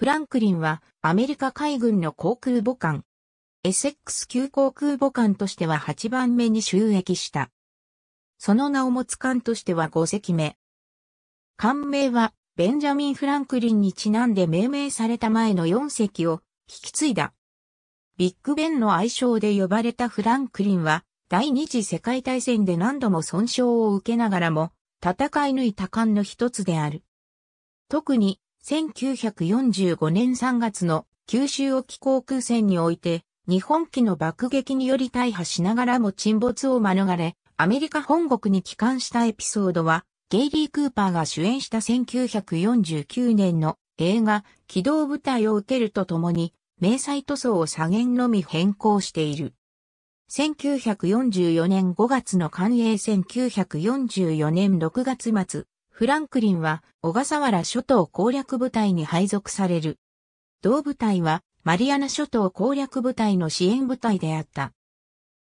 フランクリンはアメリカ海軍の航空母艦、エセックス級航空母艦としては8番目に収益した。その名を持つ艦としては5隻目。艦名はベンジャミン・フランクリンにちなんで命名された前の4隻を引き継いだ。ビッグベンの愛称で呼ばれたフランクリンは第二次世界大戦で何度も損傷を受けながらも戦い抜いた艦の一つである。特に1945年3月の九州沖航空戦において、日本機の爆撃により大破しながらも沈没を免れ、アメリカ本国に帰還したエピソードは、ゲイリー・クーパーが主演した1949年の映画、機動部隊を受けるとともに、明細塗装を左舷のみ変更している。1944年5月の官営1944年6月末、フランクリンは小笠原諸島攻略部隊に配属される。同部隊はマリアナ諸島攻略部隊の支援部隊であった。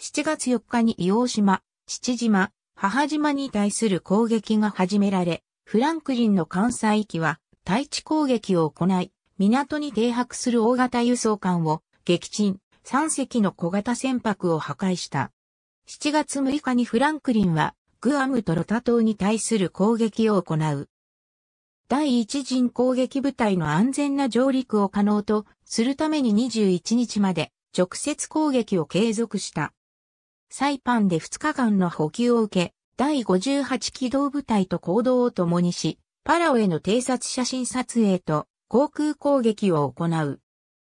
7月4日に硫黄島、父島、母島に対する攻撃が始められ、フランクリンの関西域は対地攻撃を行い、港に停泊する大型輸送艦を撃沈、3隻の小型船舶を破壊した。7月6日にフランクリンはグアムとロタ島に対する攻撃を行う。第一陣攻撃部隊の安全な上陸を可能とするために21日まで直接攻撃を継続した。サイパンで2日間の補給を受け、第58機動部隊と行動を共にし、パラオへの偵察写真撮影と航空攻撃を行う。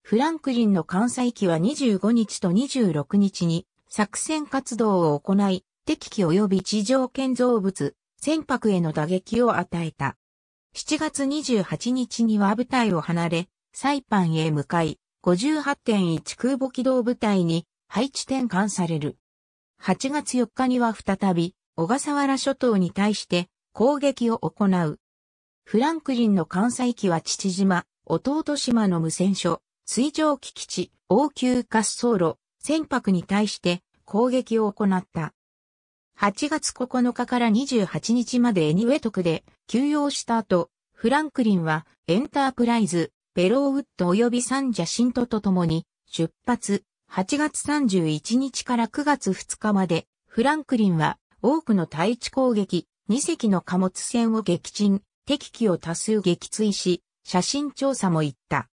フランクリンの艦載機は25日と26日に作戦活動を行い、敵機及び地上建造物、船舶への打撃を与えた。7月28日には部隊を離れ、サイパンへ向かい、58.1空母機動部隊に配置転換される。8月4日には再び、小笠原諸島に対して攻撃を行う。フランクリンの関西機は父島、弟島の無線所、水上機基地、応急滑走路、船舶に対して攻撃を行った。8月9日から28日までエニウェトクで休養した後、フランクリンはエンタープライズ、ベローウッド及びサンジャシントと共に出発、8月31日から9月2日まで、フランクリンは多くの対地攻撃、2隻の貨物船を撃沈、敵機を多数撃墜し、写真調査も行った。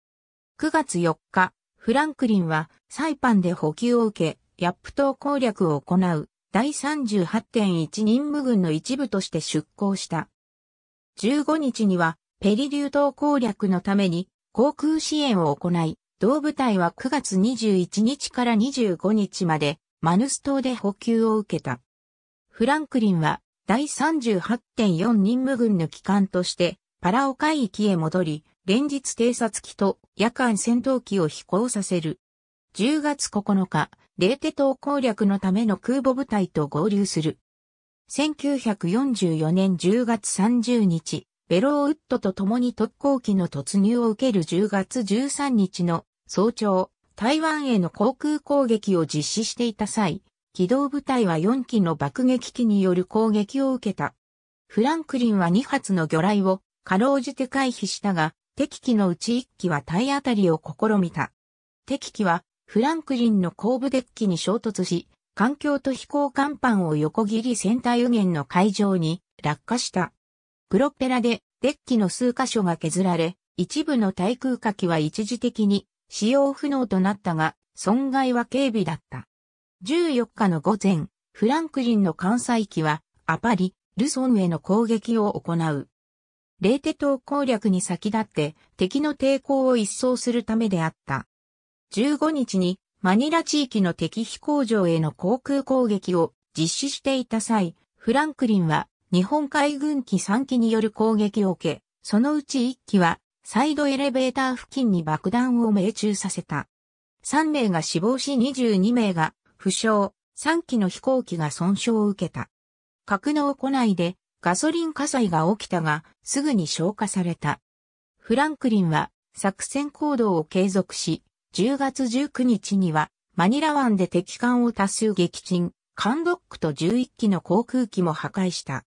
9月4日、フランクリンはサイパンで補給を受け、ヤップ島攻略を行う。第38.1任務軍の一部として出港した。15日には、ペリリュー島攻略のために、航空支援を行い、同部隊は9月21日から25日まで、マヌス島で補給を受けた。フランクリンは、第38.4任務軍の機関として、パラオ海域へ戻り、連日偵察機と夜間戦闘機を飛行させる。10月9日、レーテ島攻略のための空母部隊と合流する。1944年10月30日、ベローウッドと共に特攻機の突入を受ける10月13日の早朝、台湾への航空攻撃を実施していた際、機動部隊は4機の爆撃機による攻撃を受けた。フランクリンは2発の魚雷をかろうじて回避したが、敵機のうち1機は体当たりを試みた。敵機はフランクリンの後部デッキに衝突し、環境と飛行甲板を横切り船体右舷の海上に落下した。プロペラでデッキの数箇所が削られ、一部の対空火器は一時的に使用不能となったが、損害は軽微だった。14日の午前、フランクリンの艦載機はアパリ、ルソンへの攻撃を行う。レーテ島攻略に先立って敵の抵抗を一掃するためであった。15日にマニラ地域の敵飛行場への航空攻撃を実施していた際、フランクリンは日本海軍機3機による攻撃を受け、そのうち1機はサイドエレベーター付近に爆弾を命中させた。3名が死亡し22名が負傷、3機の飛行機が損傷を受けた。格納庫内でガソリン火災が起きたが、すぐに消火された。フランクリンは作戦行動を継続し、10月19日には、マニラ湾で敵艦を多数撃沈、艦ドックと11機の航空機も破壊した。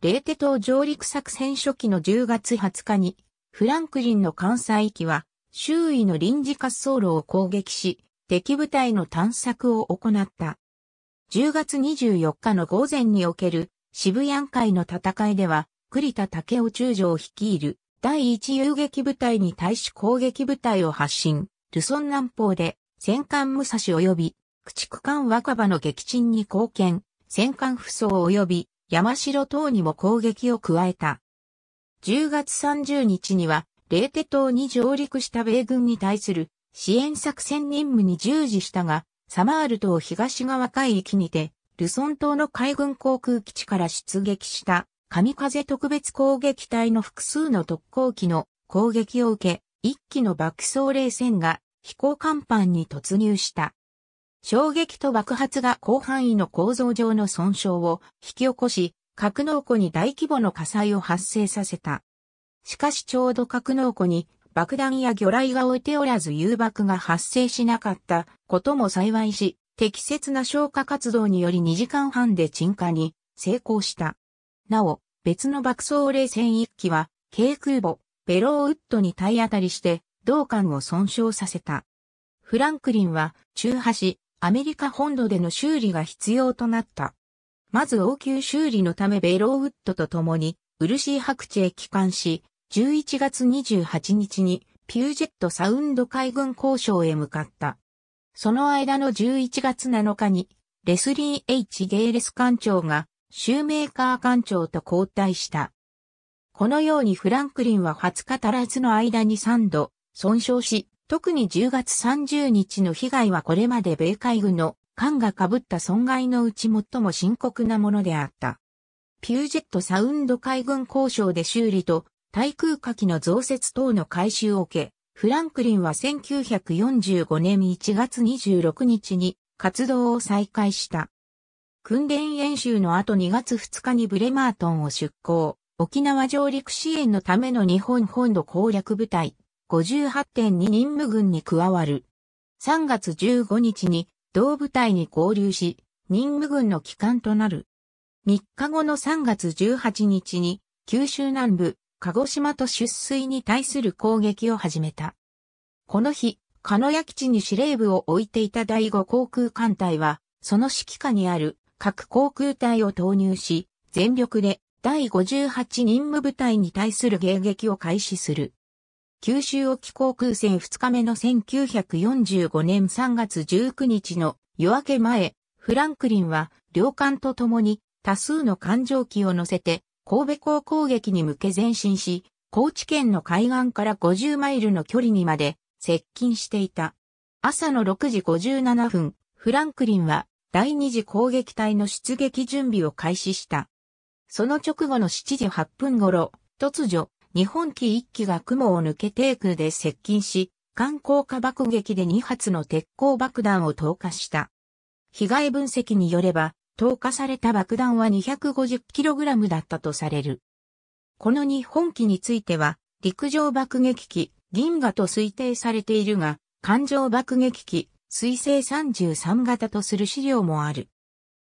レーテ島上陸作戦初期の10月20日に、フランクリンの艦載機は、周囲の臨時滑走路を攻撃し、敵部隊の探索を行った。10月24日の午前における渋谷会の戦いでは、栗田武雄中将を率いる第一遊撃部隊に対し攻撃部隊を発進。ルソン南方で戦艦武蔵及び駆逐艦若葉の撃沈に貢献、戦艦不走及び山城等にも攻撃を加えた。10月30日には、レーテ島に上陸した米軍に対する支援作戦任務に従事したが、サマール島東側海域にて、ルソン島の海軍航空基地から出撃した、神風特別攻撃隊の複数の特攻機の攻撃を受け、一機の爆走冷戦が飛行甲板に突入した。衝撃と爆発が広範囲の構造上の損傷を引き起こし、格納庫に大規模の火災を発生させた。しかしちょうど格納庫に爆弾や魚雷が置いておらず誘爆が発生しなかったことも幸いし、適切な消火活動により2時間半で沈下に成功した。なお、別の爆走冷戦1機は、軽空母、ベローウッドに体当たりして、同艦を損傷させた。フランクリンは、中破し、アメリカ本土での修理が必要となった。まず応急修理のためベローウッドと共に、ウルシ漆白地へ帰還し、11月28日に、ピュージェットサウンド海軍交渉へ向かった。その間の11月7日に、レスリー・ H・ ゲーレス艦長が、シューメーカー艦長と交代した。このようにフランクリンは20日足らずの間に3度損傷し、特に10月30日の被害はこれまで米海軍の艦が被った損害のうち最も深刻なものであった。ピュージェットサウンド海軍交渉で修理と対空火器の増設等の改修を受け、フランクリンは1945年1月26日に活動を再開した。訓練演習の後2月2日にブレマートンを出港。沖縄上陸支援のための日本本土攻略部隊58.2任務軍に加わる。3月15日に同部隊に合流し、任務軍の帰還となる。3日後の3月18日に九州南部、鹿児島と出水に対する攻撃を始めた。この日、鹿屋基地に司令部を置いていた第5航空艦隊は、その指揮下にある各航空隊を投入し、全力で第58任務部隊に対する迎撃を開始する。九州沖航空戦2日目の1945年3月19日の夜明け前、フランクリンは両艦と共に多数の艦上機を乗せて神戸港攻撃に向け前進し、高知県の海岸から50マイルの距離にまで接近していた。朝の6時57分、フランクリンは第二次攻撃隊の出撃準備を開始した。その直後の7時8分頃、突如、日本機1機が雲を抜け低空で接近し、観光下爆撃で2発の鉄鋼爆弾を投下した。被害分析によれば、投下された爆弾は 250kg だったとされる。この日本機については、陸上爆撃機、銀河と推定されているが、艦上爆撃機、水星33型とする資料もある。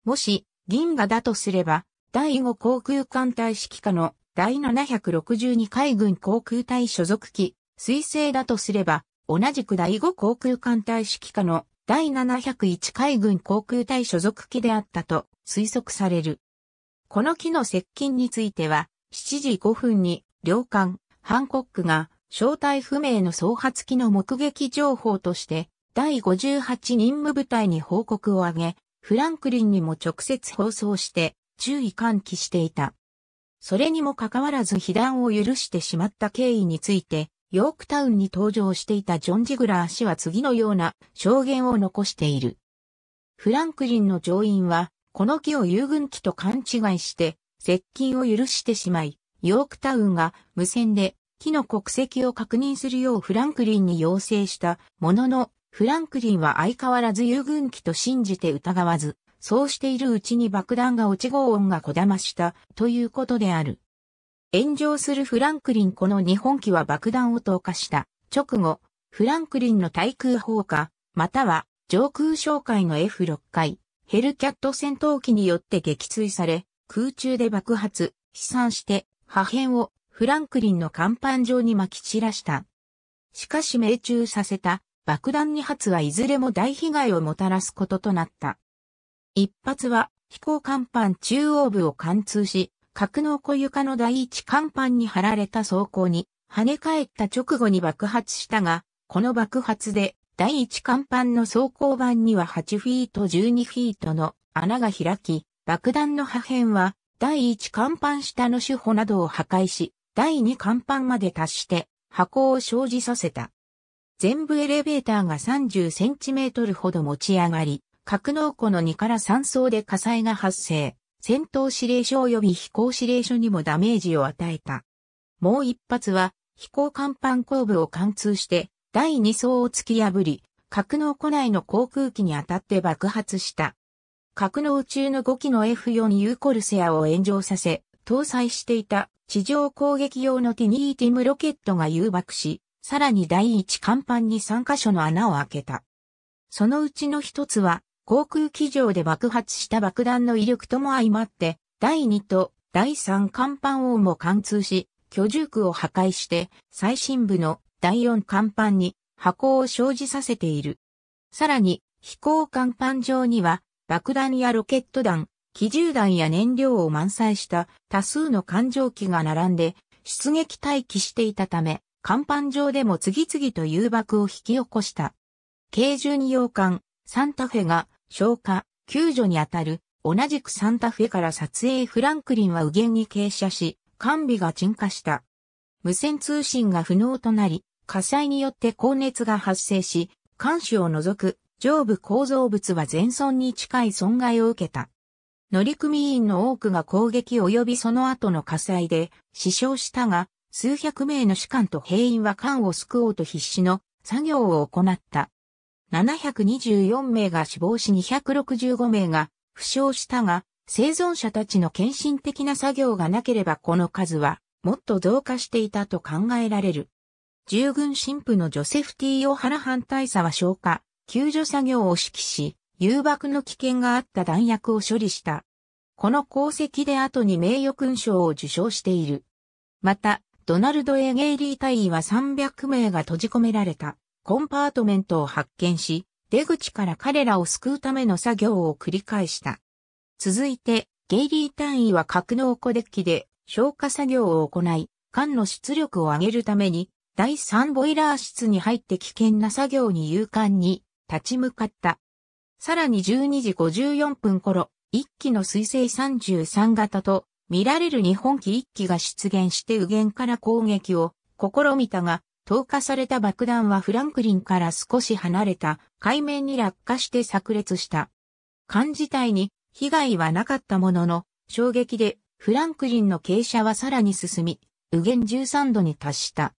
もし、銀河だとすれば、第5航空艦隊指揮下の第762海軍航空隊所属機、彗星だとすれば、同じく第5航空艦隊指揮下の第701海軍航空隊所属機であったと推測される。この機の接近については、7時5分に両艦ハンコックが正体不明の総発機の目撃情報として、第58任務部隊に報告を上げ、フランクリンにも直接放送して、注意喚起していた。それにもかかわらず被弾を許してしまった経緯について、ヨークタウンに登場していたジョン・ジグラー氏は次のような証言を残している。フランクリンの上院は、この木を遊軍機と勘違いして、接近を許してしまい、ヨークタウンが無線で木の国籍を確認するようフランクリンに要請したものの、フランクリンは相変わらず遊軍機と信じて疑わず、そうしているうちに爆弾が落ち轟音がこだました、ということである。炎上するフランクリンこの日本機は爆弾を投下した。直後、フランクリンの対空砲火、または上空哨戒の F6 回、ヘルキャット戦闘機によって撃墜され、空中で爆発、飛散して破片をフランクリンの甲板上に撒き散らした。しかし命中させた爆弾2発はいずれも大被害をもたらすこととなった。一発は飛行甲板中央部を貫通し、格納庫床の第一甲板に貼られた装甲に跳ね返った直後に爆発したが、この爆発で第一甲板の装甲板には8フィート12フィートの穴が開き、爆弾の破片は第一甲板下の手法などを破壊し、第二甲板まで達して箱を生じさせた。全部エレベーターが30センチメートルほど持ち上がり、格納庫の2から3層で火災が発生、戦闘指令所及び飛行指令所にもダメージを与えた。もう一発は、飛行甲板後部を貫通して、第2層を突き破り、格納庫内の航空機に当たって爆発した。格納中の5機の F4 ユーコルセアを炎上させ、搭載していた地上攻撃用のティニーティムロケットが誘爆し、さらに第1甲板に3カ所の穴を開けた。そのうちの一つは航空機上で爆発した爆弾の威力とも相まって、第2と第3甲板をも貫通し、居住区を破壊して、最深部の第4甲板に箱を生じさせている。さらに、飛行甲板上には、爆弾やロケット弾、機銃弾や燃料を満載した多数の艦上機が並んで、出撃待機していたため、甲板上でも次々と誘爆を引き起こした。軽巡洋艦、サンタフェが消火、救助にあたる、同じくサンタフェから撮影フランクリンは右舷に傾斜し、完備が沈下した。無線通信が不能となり、火災によって高熱が発生し、艦首を除く上部構造物は全損に近い損害を受けた。乗組員の多くが攻撃及びその後の火災で死傷したが、数百名の士官と兵員は艦を救おうと必死の作業を行った。724名が死亡し265名が負傷したが、生存者たちの献身的な作業がなければこの数はもっと増加していたと考えられる。従軍神父のジョセフ・ティー・オハラ反対者は消火、救助作業を指揮し、誘爆の危険があった弾薬を処理した。この功績で後に名誉勲章を受章している。また、ドナルド・エゲイリー隊員は300名が閉じ込められた。コンパートメントを発見し、出口から彼らを救うための作業を繰り返した。続いて、ゲイリー単位は格納庫デッキで消火作業を行い、缶の出力を上げるために、第3ボイラー室に入って危険な作業に勇敢に立ち向かった。さらに12時54分頃、1機の水星33型と見られる日本機1機が出現して右舷から攻撃を試みたが、投下された爆弾はフランクリンから少し離れた海面に落下して炸裂した。艦自体に被害はなかったものの、衝撃でフランクリンの傾斜はさらに進み、右舷13度に達した。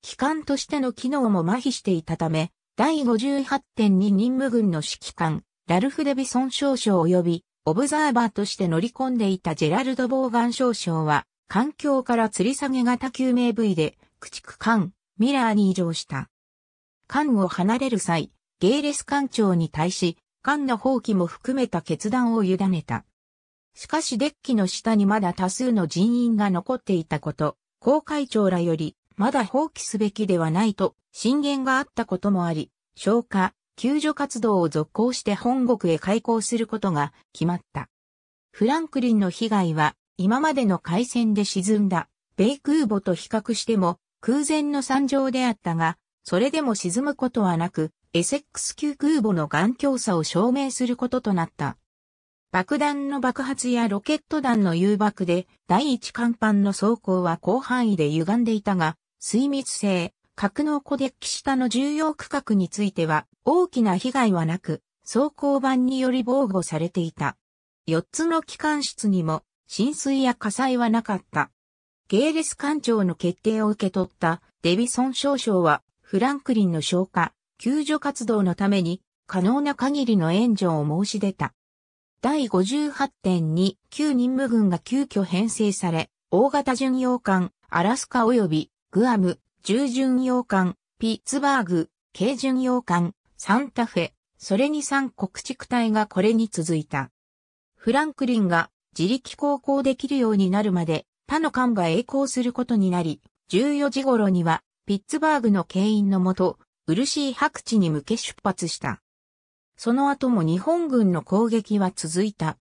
機関としての機能も麻痺していたため、第58.2任務軍の指揮官、ラルフ・デビソン少将及び、オブザーバーとして乗り込んでいたジェラルド・ボーガン少将は、環境から吊り下げ型救命部位で、駆逐艦、ミラーに異常した。艦を離れる際、ゲーレス艦長に対し、艦の放棄も含めた決断を委ねた。しかしデッキの下にまだ多数の人員が残っていたこと、航海長らより、まだ放棄すべきではないと、進言があったこともあり、消火、救助活動を続行して本国へ開港することが決まった。フランクリンの被害は、今までの海戦で沈んだ、米空母と比較しても、空前の惨状であったが、それでも沈むことはなく、エセックス級空母の頑強さを証明することとなった。爆弾の爆発やロケット弾の誘爆で、第一艦板の走行は広範囲で歪んでいたが、水密性、格納庫デッキ下の重要区画については、大きな被害はなく、装甲板により防護されていた。4つの機関室にも、浸水や火災はなかった。ゲーレス艦長の決定を受け取ったデビソン少将は、フランクリンの消火、救助活動のために、可能な限りの援助を申し出た。第58.2、旧任務軍が急遽編成され、大型巡洋艦、アラスカ及び、グアム、重巡洋艦、ピッツバーグ、軽巡洋艦、サンタフェ、それに三国地区隊がこれに続いた。フランクリンが自力航行できるようになるまで他の艦が栄光することになり、14時頃には、ピッツバーグの牽引のもと、い白地に向け出発した。その後も日本軍の攻撃は続いた。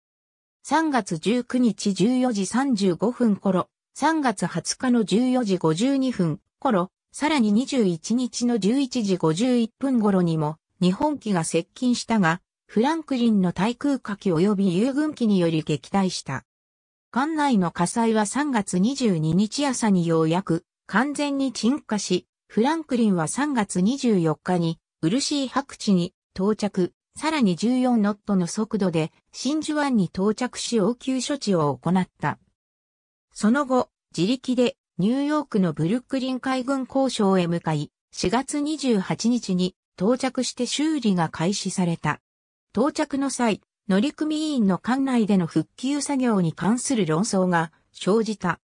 3月19日14時35分頃、3月20日の14時52分頃、さらに21日の11時51分頃にも、日本機が接近したが、フランクリンの対空火器及び遊軍機により撃退した。艦内の火災は3月22日朝にようやく完全に鎮火し、フランクリンは3月24日に漆白地に到着、さらに14ノットの速度で真珠湾に到着し応急処置を行った。その後、自力でニューヨークのブルックリン海軍交渉へ向かい、4月28日に到着して修理が開始された。到着の際、乗組員の艦内での復旧作業に関する論争が生じた。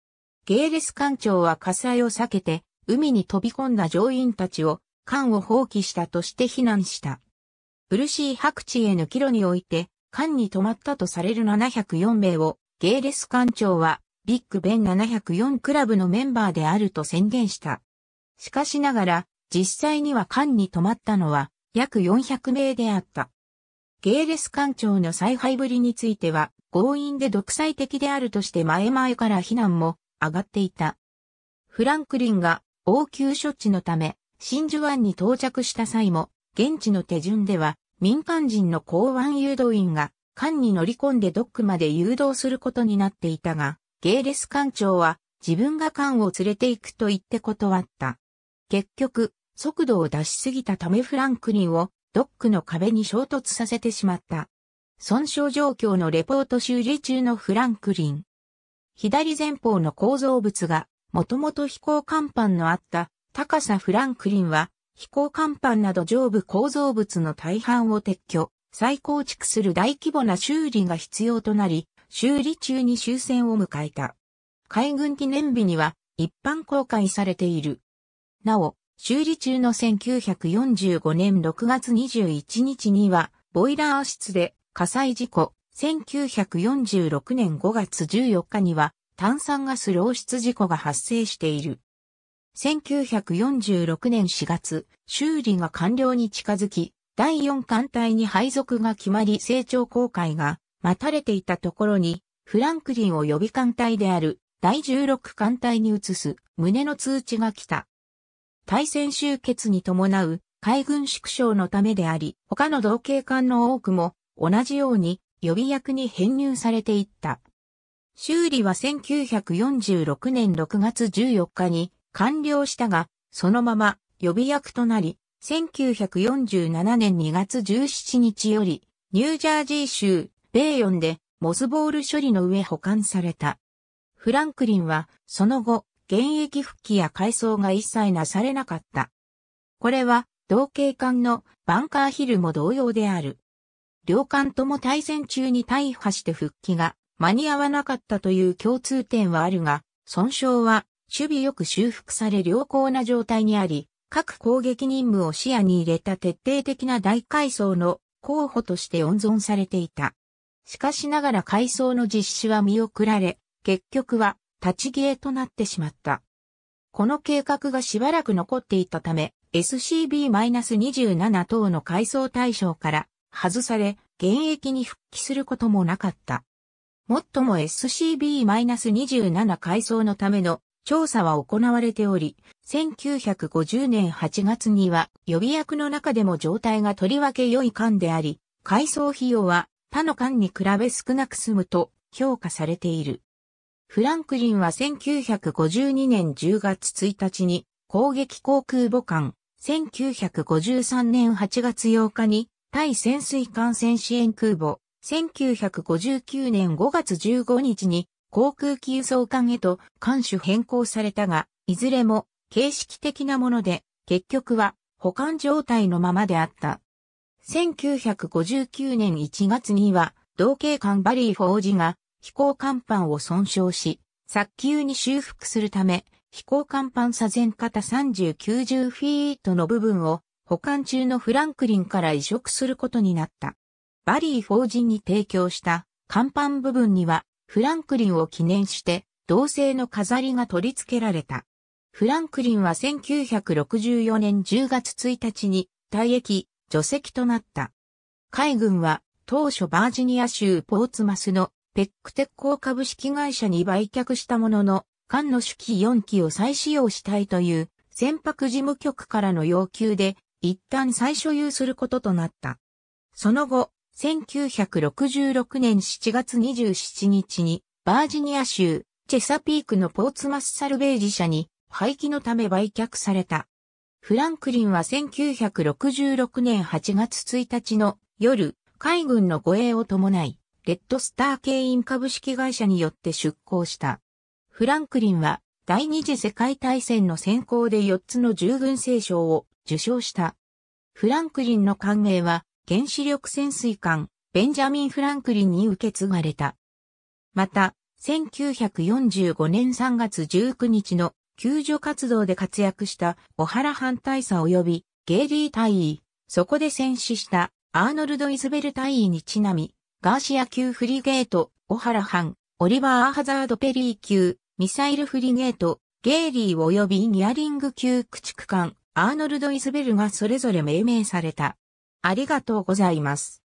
ゲーレス艦長は火災を避けて、海に飛び込んだ乗員たちを、艦を放棄したとして非難した。ブルシー白地への帰路において、艦に止まったとされる704名を、ゲーレス艦長は、ビッグベン704クラブのメンバーであると宣言した。しかしながら、実際には艦に止まったのは、約400名であった。ゲーレス艦長の采配ぶりについては、強引で独裁的であるとして前々から非難も上がっていた。フランクリンが応急処置のため、真珠湾に到着した際も、現地の手順では、民間人の港湾誘導員が、艦に乗り込んでドックまで誘導することになっていたが、ゲーレス艦長は、自分が艦を連れて行くと言って断った。結局、速度を出しすぎたためフランクリンをドックの壁に衝突させてしまった。損傷状況のレポート修理中のフランクリン。左前方の構造物が、もともと飛行甲板のあった高さフランクリンは、飛行甲板など上部構造物の大半を撤去、再構築する大規模な修理が必要となり、修理中に終戦を迎えた。海軍記念日には一般公開されている。なお、修理中の1945年6月21日には、ボイラー室で火災事故、1946年5月14日には、炭酸ガス漏出事故が発生している。1946年4月、修理が完了に近づき、第4艦隊に配属が決まり成長航海が待たれていたところに、フランクリンを予備艦隊である第16艦隊に移す旨の通知が来た。対戦終結に伴う海軍縮小のためであり、他の同型艦の多くも同じように予備役に編入されていった。修理は1946年6月14日に完了したが、そのまま予備役となり、1947年2月17日より、ニュージャージー州、ベイヨンで、モスボール処理の上保管された。フランクリンは、その後、現役復帰や改装が一切なされなかった。これは、同系艦のバンカーヒルも同様である。両艦とも対戦中に大破して復帰が間に合わなかったという共通点はあるが、損傷は守備よく修復され良好な状態にあり、各攻撃任務を視野に入れた徹底的な大改装の候補として温存されていた。しかしながら改装の実施は見送られ、結局は立ち消えとなってしまった。この計画がしばらく残っていたため、SCB-27 等の改装対象から外され、現役に復帰することもなかった。もっとも SCB-27 改装のための調査は行われており、1950年8月には予備役の中でも状態がとりわけ良い間であり、改装費用は他の間に比べ少なく済むと評価されている。フランクリンは1952年10月1日に攻撃航空母艦、1953年8月8日に対潜水艦戦支援空母、1959年5月15日に航空機輸送艦へと艦種変更されたが、いずれも形式的なもので、結局は保管状態のままであった。1959年1月には、同系艦バリー・フォージが飛行甲板を損傷し、早急に修復するため、飛行甲板左前方3090フィートの部分を保管中のフランクリンから移植することになった。バリー法人に提供した甲板部分にはフランクリンを記念して同性の飾りが取り付けられた。フランクリンは1964年10月1日に退役、除籍となった。海軍は当初バージニア州ポーツマスのペック鉄鋼株式会社に売却したものの、艦の主機4機を再使用したいという船舶事務局からの要求で、一旦再所有することとなった。その後、1966年7月27日に、バージニア州、チェサピークのポーツマスサルベージ社に、廃棄のため売却された。フランクリンは1966年8月1日の夜、海軍の護衛を伴い、レッドスター経営株式会社によって出向した。フランクリンは第二次世界大戦の先行で4つの従軍聖賞を受賞した。フランクリンの歓迎は原子力潜水艦ベンジャミン・フランクリンに受け継がれた。また、1945年3月19日の救助活動で活躍した小原反対佐及びゲイリー大尉、そこで戦死したアーノルド・イズベル大尉にちなみ、ガーシア級フリゲート、オハラハン、オリバー・アハザード・ペリー級、ミサイルフリゲート、ゲーリー及びニアリング級駆逐艦、アーノルド・イスベルがそれぞれ命名された。ありがとうございます。